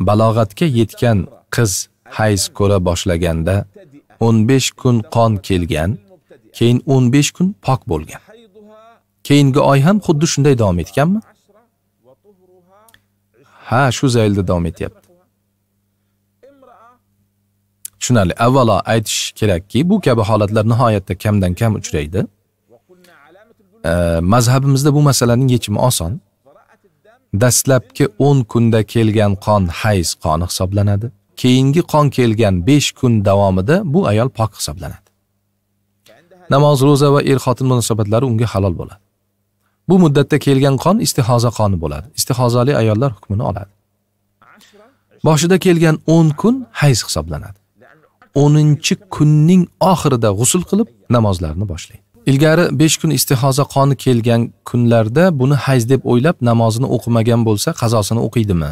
balog'atga yetgan qiz hayz ko'ra boshlaganda 15 kun qon kelgan, keyin 15 kun pok bo'lgan. Keyingi oy ham xuddi shunday davom etganmi? Ha, shu zaylda davom etyapti. Tushunarli. Avvalo aytish kerakki, bu kabi holatlar nihoyatda kamdan kam uchraydi. mazhabimizda bu masalaning yechimi oson dastlabki 10 kunda kelgan qon hayz qoni hisoblanadi. Keyingi qon kelgan 5 kun davomida bu ayol pok hisoblanadi. Namoz, roza va er-xotin munosabatlari unga halol bo'ladi. Bu muddatda kelgan qon istihoza qoni bo'ladi. Istihozali ayollar hukmini oladi. Boshida kelgan 10 kun hayz hisoblanadi. 10 kunning oxirida g'usul qilib namozlarni boshlaydi. ilgari besh kun istihoza qoni kelgan kunlarda buni hayz deb o'ylab namozini o'qimagan bo'lsa qazosini o'qiydimi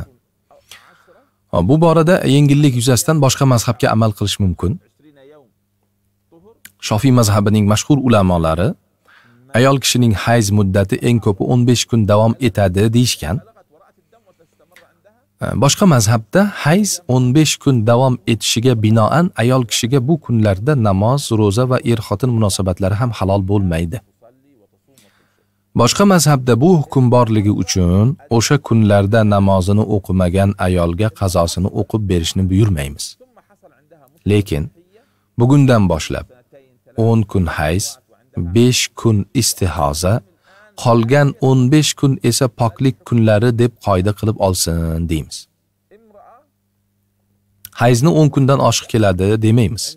bu borada yengillik yuzasidan boshqa mazhabga amal qilish mumkin shofiy mazhabining mashhur ulamolari ayol kishining hayz muddati eng ko'pi 15 kun davom etadi deyishgan boshqa mazhabda hayz o'n besh kun davom etishiga binoan ayol kishiga bu kunlarda namoz ro'za va er xotin munosabatlari ham halol bo'lmaydi boshqa mazhabda bu hukm borligi uchun o'sha kunlarda namozini o'qimagan ayolga qazosini o'qib berishni buyurmaymiz lekin bugundan boshlab o'n kun hayz besh kun istihoza qolgan 15 kun esa poklik kunlari deb qoida qilib olsin deymiz. Hayzni 10 kundan oshiq keladi demaymiz.